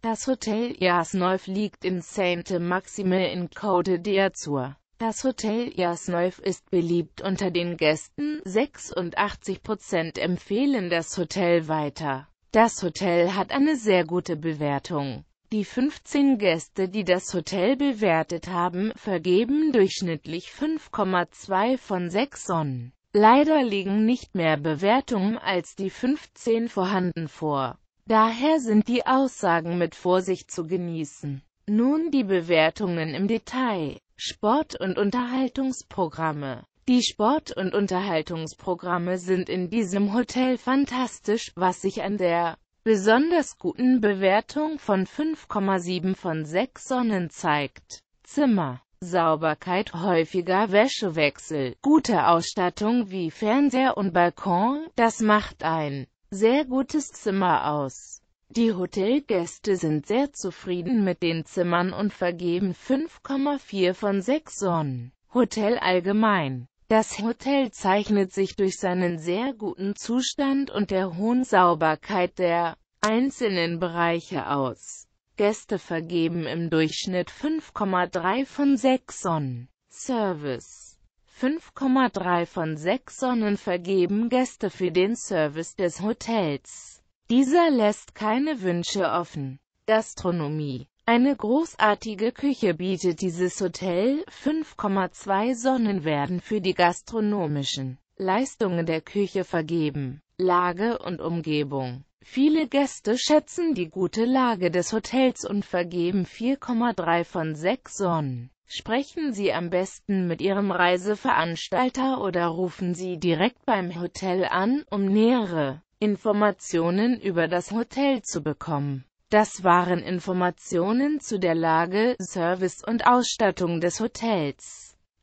Das Hotel Jasneuf liegt in Sainte-Maxime in Côte d'Azur. Das Hotel Jasneuf ist beliebt unter den Gästen, 86% empfehlen das Hotel weiter. Das Hotel hat eine sehr gute Bewertung. Die 15 Gäste, die das Hotel bewertet haben, vergeben durchschnittlich 5,2 von 6 Sonnen. Leider liegen nicht mehr Bewertungen als die 15 vorhanden vor. Daher sind die Aussagen mit Vorsicht zu genießen. Nun die Bewertungen im Detail. Sport- und Unterhaltungsprogramme Die Sport- und Unterhaltungsprogramme sind in diesem Hotel fantastisch, was sich an der besonders guten Bewertung von 5,7 von 6 Sonnen zeigt. Zimmer Sauberkeit, häufiger Wäschewechsel, gute Ausstattung wie Fernseher und Balkon, das macht ein sehr gutes Zimmer aus. Die Hotelgäste sind sehr zufrieden mit den Zimmern und vergeben 5,4 von 6 Sonnen. Hotel allgemein Das Hotel zeichnet sich durch seinen sehr guten Zustand und der hohen Sauberkeit der einzelnen Bereiche aus. Gäste vergeben im Durchschnitt 5,3 von 6 Sonnen. Service 5,3 von 6 Sonnen vergeben Gäste für den Service des Hotels. Dieser lässt keine Wünsche offen. Gastronomie eine großartige Küche bietet dieses Hotel, 5,2 Sonnen werden für die gastronomischen Leistungen der Küche vergeben. Lage und Umgebung Viele Gäste schätzen die gute Lage des Hotels und vergeben 4,3 von 6 Sonnen. Sprechen Sie am besten mit Ihrem Reiseveranstalter oder rufen Sie direkt beim Hotel an, um nähere Informationen über das Hotel zu bekommen. Das waren Informationen zu der Lage, Service und Ausstattung des Hotels.